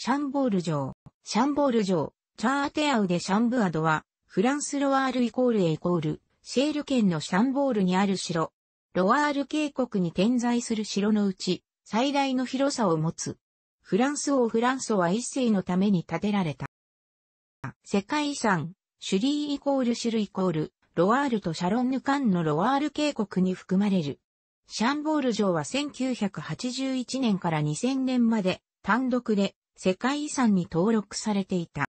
シャンボール城、シャンボール城、チャーテアウでシャンブアドは、フランスロワールイコールエイコール、シェール県のシャンボールにある城、ロワール渓谷に点在する城のうち、最大の広さを持つ。フランス王フランソは一世のために建てられた。世界遺産、シュリーイコールシュルイコール、ロワールとシャロンヌ間のロワール渓谷に含まれる。シャンボール城は1981年から2000年まで単独で世界遺産に登録されていた。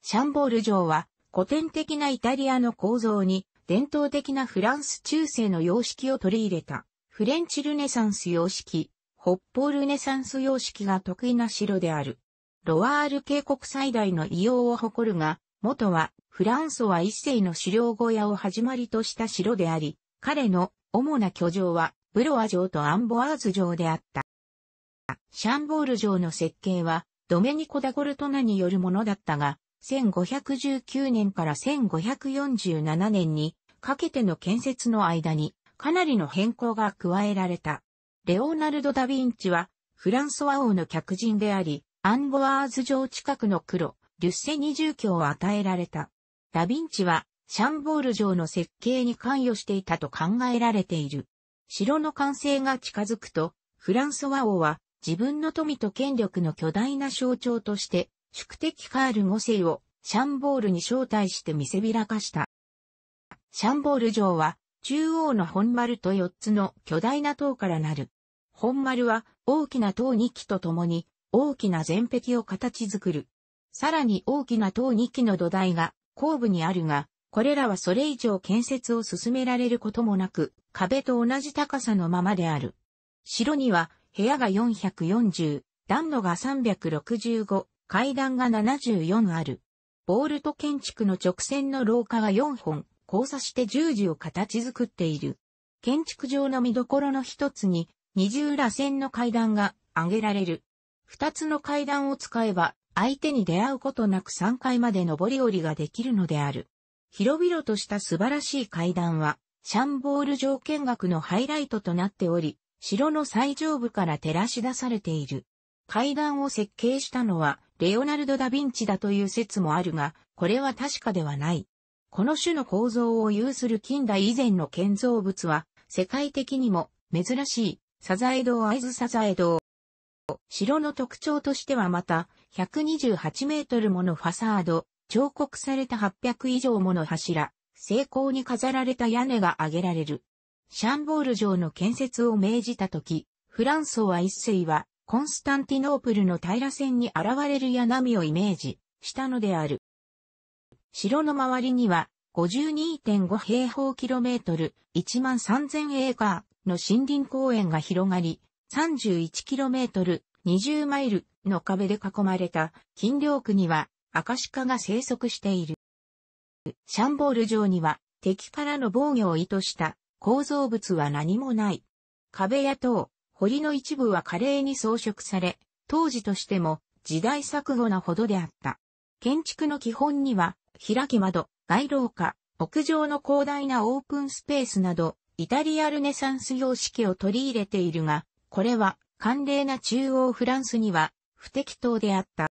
シャンボール城は古典的なイタリアの構造に伝統的なフランス中世の様式を取り入れたフレンチルネサンス様式、北方ルネサンス様式が得意な城である。ロワール渓谷最大の異様を誇るが、元はフランソは一世の狩猟小屋を始まりとした城であり、彼の主な居城はブロア城とアンボアーズ城であった。シャンボール城の設計は、ドメニコ・ダ・ゴルトナによるものだったが、1519年から1547年にかけての建設の間にかなりの変更が加えられた。レオナルド・ダ・ヴィンチはフランソワ王の客人であり、アンボワーズ城近くの黒、リュッセに住居を与えられた。ダ・ヴィンチはシャンボール城の設計に関与していたと考えられている。城の完成が近づくと、フランソワ王は自分の富と権力の巨大な象徴として、宿敵カール5世をシャンボールに招待して見せびらかした。シャンボール城は、中央の本丸と4つの巨大な塔からなる。本丸は大きな塔2基とともに大きな全壁を形作る。さらに大きな塔2基の土台が後部にあるが、これらはそれ以上建設を進められることもなく、壁と同じ高さのままである。城には部屋が440、暖炉が365、階段が74ある。ボールト建築の直線の廊下が4本、交差して十字を形作っている。建築上の見どころの一つに、二重螺旋の階段が挙げられる。二つの階段を使えば、相手に出会うことなく3階まで上り下りができるのである。広々とした素晴らしい階段は、シャンボール条件学のハイライトとなっており、城の最上部から照らし出されている。階段を設計したのは、レオナルド・ダ・ヴィンチだという説もあるが、これは確かではない。この種の構造を有する近代以前の建造物は、世界的にも珍しい、サザエ堂イズ・サザエ堂。城の特徴としてはまた、128メートルものファサード、彫刻された800以上もの柱、精巧に飾られた屋根が挙げられる。シャンボール城の建設を命じたとき、フランソワ一世は、コンスタンティノープルの平線に現れる波をイメージしたのである。城の周りには、52.5平方キロメートル、13000エーカーの森林公園が広がり、31キロメートル、20マイルの壁で囲まれた金領区には、アカシカが生息している。シャンボール城には、敵からの防御を意図した構造物は何もない。壁や塔、堀の一部は華麗に装飾され、当時としても時代錯誤なほどであった。建築の基本には、開き窓、街廊下、屋上の広大なオープンスペースなど、イタリアルネサンス様式を取り入れているが、これは、寒冷な中央フランスには、不適当であった。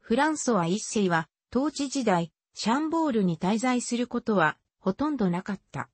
フランソワ一世は、統治時代、シャンボールに滞在することは、ほとんどなかった。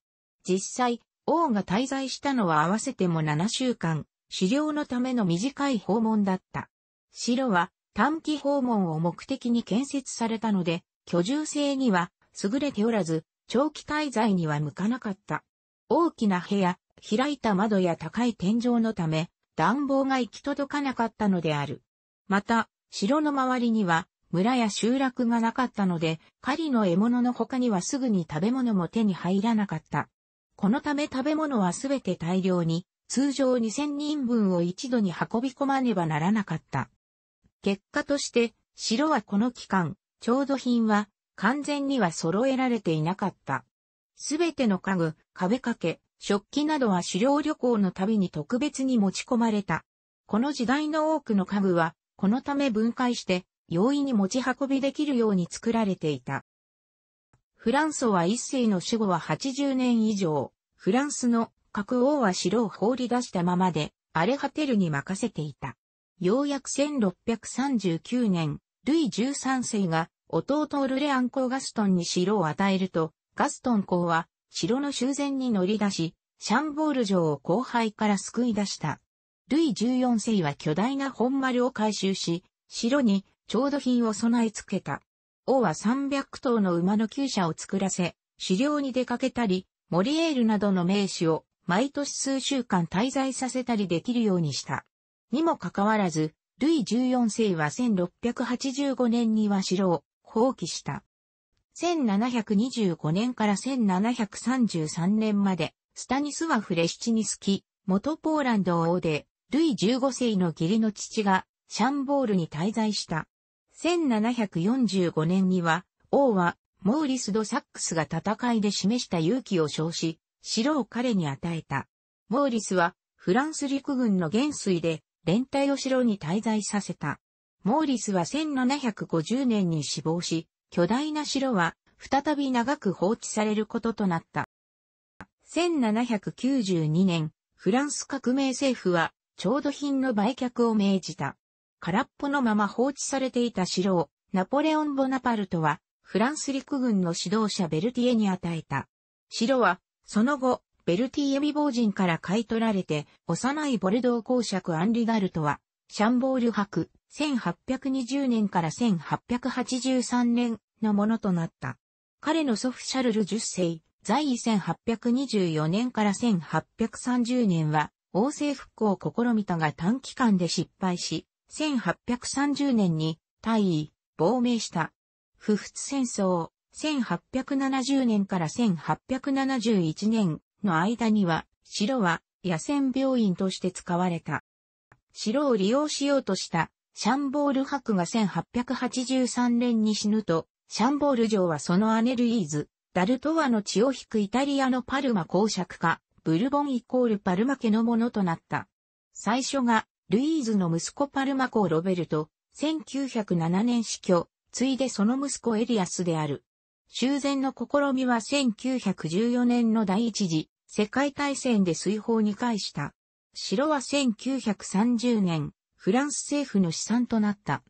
実際、王が滞在したのは合わせても7週間、狩猟のための短い訪問だった。城は短期訪問を目的に建設されたので、居住性には優れておらず、長期滞在には向かなかった。大きな部屋、開いた窓や高い天井のため、暖房が行き届かなかったのである。また、城の周りには村や集落がなかったので、狩りの獲物の他にはすぐに食べ物も手に入らなかった。このため食べ物はすべて大量に、通常2000人分を一度に運び込まねばならなかった。結果として、城はこの期間、調度品は完全には揃えられていなかった。すべての家具、壁掛け、食器などは狩猟旅行の旅に特別に持ち込まれた。この時代の多くの家具は、このため分解して、容易に持ち運びできるように作られていた。フランソワ一世の死後は80年以上、フランスの各王は城を放り出したままで、荒れ果てるに任せていた。ようやく1639年、ルイ13世が弟オルレアン公ガストンに城を与えると、ガストン公は城の修繕に乗り出し、シャンボール城を後輩から救い出した。ルイ14世は巨大な本丸を回収し、城に調度品を備え付けた。王は300頭の馬の厩舎を作らせ、狩猟に出かけたり、モリエールなどの名手を毎年数週間滞在させたりできるようにした。にもかかわらず、ルイ14世は1685年には城を放棄した。1725年から1733年まで、スタニスワフ・レシチニスキ、元ポーランド王で、ルイ15世の義理の父が、シャンボールに滞在した。1745年には、王は、モーリス・ド・サックスが戦いで示した勇気を称し、城を彼に与えた。モーリスは、フランス陸軍の元帥で、連隊を城に滞在させた。モーリスは1750年に死亡し、巨大な城は、再び長く放置されることとなった。1792年、フランス革命政府は、調度品の売却を命じた。空っぽのまま放置されていた城を、ナポレオン・ボナパルトは、フランス陸軍の指導者ベルティエに与えた。城は、その後、ベルティエ美亡人から買い取られて、幼いボルドー公爵アンリガルトは、シャンボール博、1820年から1883年のものとなった。彼の祖父シャルル10世、在位1824年から1830年は、王政復興を試みたが短期間で失敗し、1830年に大尉、亡命した。不仏戦争、1870年から1871年の間には、城は野戦病院として使われた。城を利用しようとした、シャンボール博が1883年に死ぬと、シャンボール城はそのアネルイーズ、ダルトワの血を引くイタリアのパルマ公爵か、ブルボンイコールパルマ家のものとなった。最初がルイーズの息子パルマコ・ロベルト、1907年死去、ついでその息子エリアスである。修繕の試みは1914年の第一次世界大戦で水泡に返した。城は1930年、フランス政府の資産となった。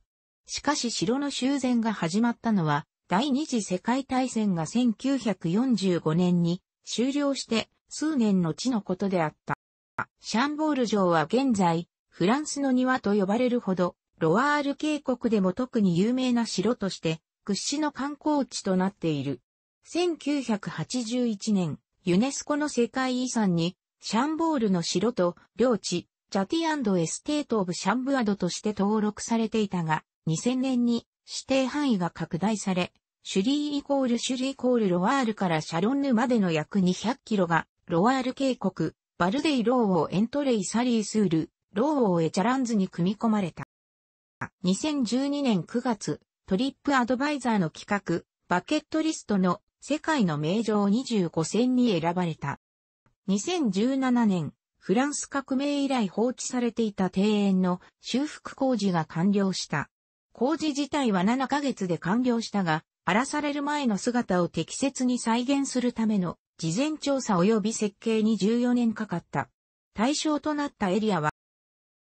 しかし城の修繕が始まったのは、第二次世界大戦が1945年に終了して数年の地のことであった。シャンボール城は現在、フランスの庭と呼ばれるほど、ロワール渓谷でも特に有名な城として、屈指の観光地となっている。1981年、ユネスコの世界遺産に、シャンボールの城と領地、ジャティアンドエステート・オブ・シャンブアドとして登録されていたが、2000年に指定範囲が拡大され、シュリーイコールシュリーイコールロワールからシャロンヌまでの約200キロが、ロワール渓谷、バルデイローをエントレイ・サリー・スール、ローーエチャランズに組み込まれた。2012年9月、トリップアドバイザーの企画、バケットリストの世界の名城25選に選ばれた。2017年、フランス革命以来放置されていた庭園の修復工事が完了した。工事自体は7ヶ月で完了したが、荒らされる前の姿を適切に再現するための事前調査及び設計に14年かかった。対象となったエリアは